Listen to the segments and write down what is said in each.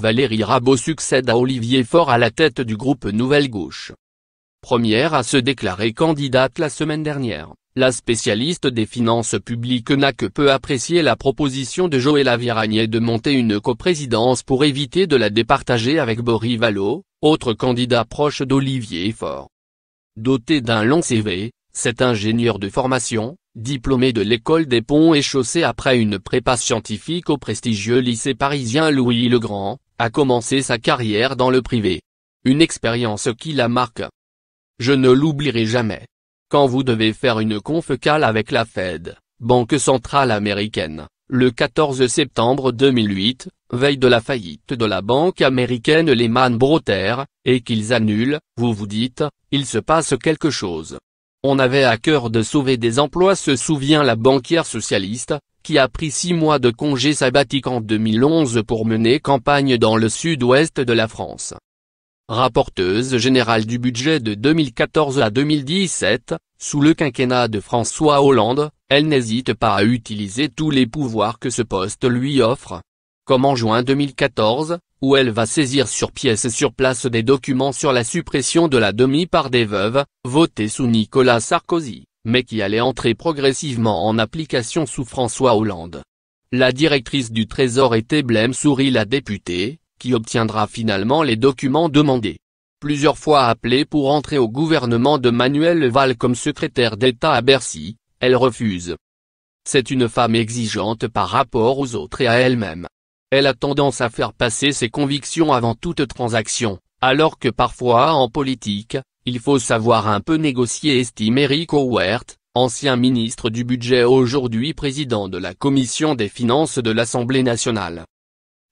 Valérie Rabault succède à Olivier Faure à la tête du groupe Nouvelle Gauche. Première à se déclarer candidate la semaine dernière, la spécialiste des finances publiques n'a que peu apprécié la proposition de Joël Aviragnet de monter une coprésidence pour éviter de la départager avec Boris Vallot, autre candidat proche d'Olivier Faure. Doté d'un long CV, cet ingénieur de formation, diplômé de l'école des ponts et chaussées après une prépa scientifique au prestigieux lycée parisien Louis-le-Grand, a commencé sa carrière dans le privé. Une expérience qui la marque. Je ne l'oublierai jamais. Quand vous devez faire une confecale avec la Fed, Banque Centrale Américaine, le 14 septembre 2008, veille de la faillite de la banque américaine Lehman Brothers, et qu'ils annulent, vous vous dites, il se passe quelque chose. On avait à cœur de sauver des emplois se souvient la banquière socialiste, qui a pris six mois de congé sabbatique en 2011 pour mener campagne dans le sud-ouest de la France. Rapporteuse générale du budget de 2014 à 2017, sous le quinquennat de François Hollande, elle n'hésite pas à utiliser tous les pouvoirs que ce poste lui offre. Comme en juin 2014, où elle va saisir sur pièce sur place des documents sur la suppression de la demi par des veuves, votée sous Nicolas Sarkozy mais qui allait entrer progressivement en application sous François Hollande. La directrice du Trésor était Blême sourit la députée, qui obtiendra finalement les documents demandés. Plusieurs fois appelée pour entrer au gouvernement de Manuel Valls comme secrétaire d'État à Bercy, elle refuse. C'est une femme exigeante par rapport aux autres et à elle-même. Elle a tendance à faire passer ses convictions avant toute transaction, alors que parfois en politique, il faut savoir un peu négocier estime Eric Howert, ancien ministre du budget aujourd'hui président de la commission des finances de l'Assemblée nationale.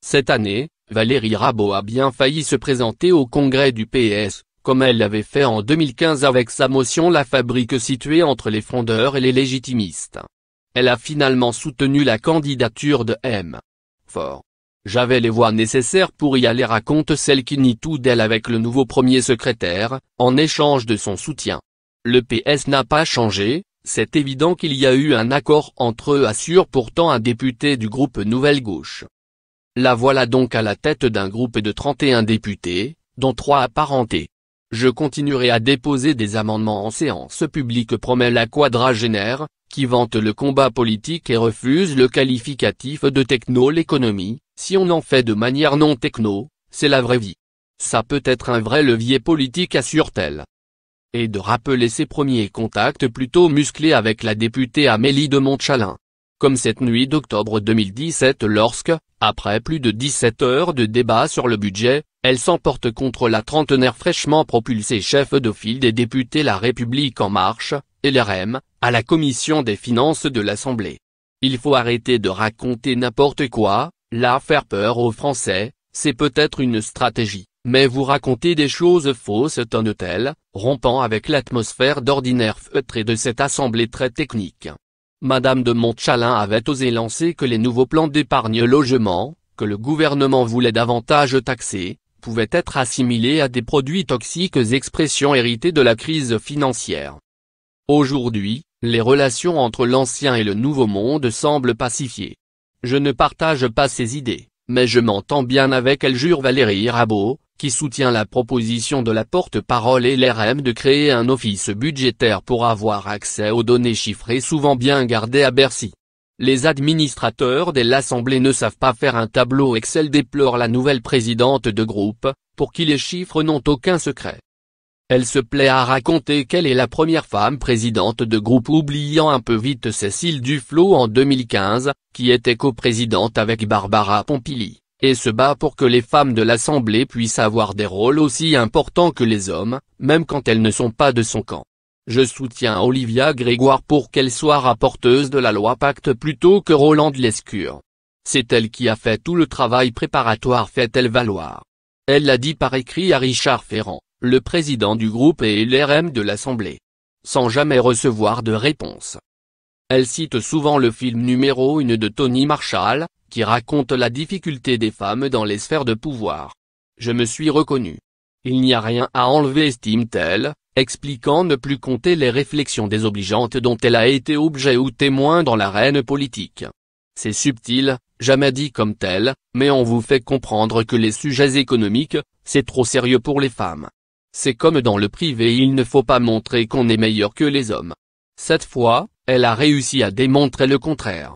Cette année, Valérie Rabault a bien failli se présenter au congrès du PS, comme elle l'avait fait en 2015 avec sa motion La fabrique située entre les frondeurs et les légitimistes. Elle a finalement soutenu la candidature de M. Fort. J'avais les voix nécessaires pour y aller raconte celle qui nie tout d'elle avec le nouveau premier secrétaire, en échange de son soutien. Le PS n'a pas changé, c'est évident qu'il y a eu un accord entre eux assure pourtant un député du groupe Nouvelle Gauche. La voilà donc à la tête d'un groupe de 31 députés, dont trois apparentés. Je continuerai à déposer des amendements en séance publique promet la quadragénaire, qui vante le combat politique et refuse le qualificatif de techno l'économie, si on en fait de manière non techno, c'est la vraie vie. Ça peut être un vrai levier politique assure-t-elle. Et de rappeler ses premiers contacts plutôt musclés avec la députée Amélie de Montchalin. Comme cette nuit d'octobre 2017 lorsque, après plus de 17 heures de débat sur le budget, elle s'emporte contre la trentenaire fraîchement propulsée chef de file des députés La République En Marche, LRM, à la Commission des Finances de l'Assemblée. Il faut arrêter de raconter n'importe quoi, la faire peur aux Français, c'est peut-être une stratégie, mais vous racontez des choses fausses tonne t rompant avec l'atmosphère d'ordinaire feutré de cette assemblée très technique. Madame de Montchalin avait osé lancer que les nouveaux plans d'épargne logement, que le gouvernement voulait davantage taxer, pouvaient être assimilés à des produits toxiques expressions héritées de la crise financière. Aujourd'hui, les relations entre l'ancien et le nouveau monde semblent pacifiées. Je ne partage pas ses idées, mais je m'entends bien avec elle jure Valérie Rabault, qui soutient la proposition de la porte-parole et l'RM de créer un office budgétaire pour avoir accès aux données chiffrées souvent bien gardées à Bercy. Les administrateurs de l'Assemblée ne savent pas faire un tableau Excel déplore la nouvelle présidente de groupe, pour qui les chiffres n'ont aucun secret. Elle se plaît à raconter qu'elle est la première femme présidente de groupe oubliant un peu vite Cécile Duflo en 2015, qui était coprésidente avec Barbara Pompili, et se bat pour que les femmes de l'Assemblée puissent avoir des rôles aussi importants que les hommes, même quand elles ne sont pas de son camp. Je soutiens Olivia Grégoire pour qu'elle soit rapporteuse de la loi Pacte plutôt que Roland Lescure. C'est elle qui a fait tout le travail préparatoire fait-elle valoir. Elle l'a dit par écrit à Richard Ferrand le président du groupe et l'RM de l'Assemblée. Sans jamais recevoir de réponse. Elle cite souvent le film numéro 1 de Tony Marshall, qui raconte la difficulté des femmes dans les sphères de pouvoir. Je me suis reconnue. Il n'y a rien à enlever estime-t-elle, expliquant ne plus compter les réflexions désobligeantes dont elle a été objet ou témoin dans l'arène politique. C'est subtil, jamais dit comme tel, mais on vous fait comprendre que les sujets économiques, c'est trop sérieux pour les femmes. C'est comme dans le privé il ne faut pas montrer qu'on est meilleur que les hommes. Cette fois, elle a réussi à démontrer le contraire.